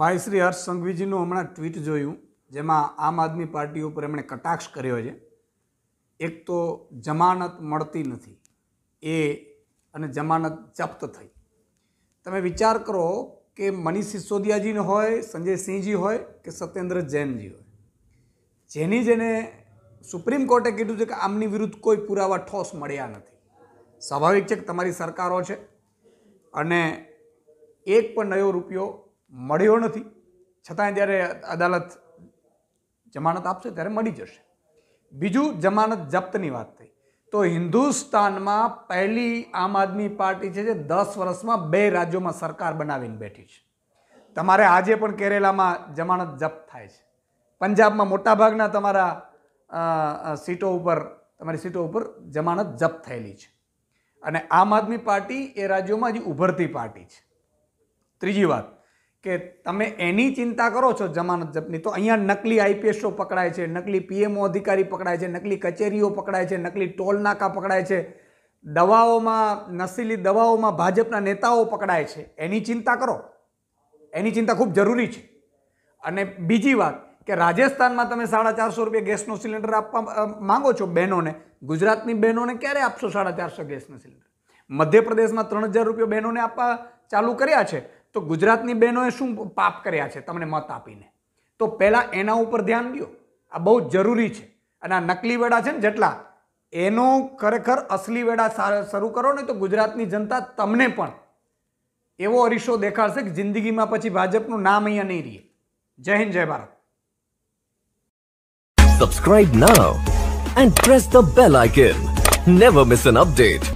ભાઈ શ્રી હર્ષ સંઘવીજીનું હમણાં ટ્વીટ જોયું જેમાં આમ આદમી પાર્ટી ઉપર એમણે કટાક્ષ કર્યો છે એક તો જમાનત મળતી નથી એ અને જમાનત જપ્ત થઈ તમે વિચાર કરો કે મનીષ સિસોદિયાજીને હોય સંજય સિંહજી હોય કે સત્યેન્દ્ર જૈનજી હોય જેની જેને સુપ્રીમ કોર્ટે કીધું છે કે આમની વિરુદ્ધ કોઈ પુરાવા ઠોસ મળ્યા નથી સ્વાભાવિક છે કે તમારી સરકારો છે અને એક પણ નયો રૂપિયો મળ્યો નથી છતાંય જ્યારે અદાલત જમાનત આપશે ત્યારે મળી જશે બીજું જમાનત જપ્તની વાત થઈ તો હિન્દુસ્તાનમાં પહેલી આમ આદમી પાર્ટી છે જે દસ વર્ષમાં બે રાજ્યોમાં સરકાર બનાવીને બેઠી છે તમારે આજે પણ કેરેલામાં જમાનત જપ્ત થાય છે પંજાબમાં મોટાભાગના તમારા સીટો ઉપર તમારી સીટો ઉપર જમાનત જપ્ત થયેલી છે અને આમ આદમી પાર્ટી એ રાજ્યોમાં હજી ઉભરતી પાર્ટી છે ત્રીજી વાત કે તમે એની ચિંતા કરો છો જમાનત જપની તો અહીંયા નકલી આઈપીએસઓ પકડાય છે નકલી પીએમઓ અધિકારી પકડાય છે નકલી કચેરીઓ પકડાય છે નકલી ટોલનાકા પકડાય છે દવાઓમાં નસીલી દવાઓમાં ભાજપના નેતાઓ પકડાય છે એની ચિંતા કરો એની ચિંતા ખૂબ જરૂરી છે અને બીજી વાત કે રાજસ્થાનમાં તમે સાડા ચારસો રૂપિયા ગેસનો સિલિન્ડર આપવા માંગો છો બહેનોને ગુજરાતની બહેનોને ક્યારે આપશો સાડા ચારસો ગેસનો સિલિન્ડર મધ્યપ્રદેશમાં ત્રણ હજાર રૂપિયા બહેનોને આપવા ચાલુ કર્યા છે તો ગુજરાતની બહેનોએ શું પાપ કર્યા છે તમને મત આપીને તો પહેલાં એના ઉપર ધ્યાન દો આ બહુ જરૂરી છે અને આ નકલી વેડા છે ને જેટલા એનો ખરેખર અસલી વેડા શરૂ કરો ને તો ગુજરાતની જનતા તમને પણ એવો અરીસો દેખાડશે કે જિંદગીમાં પછી ભાજપનું નામ અહીંયા નહીં રહે જય હિન્દ જય Bharat Subscribe now and press the bell icon. Never miss an update.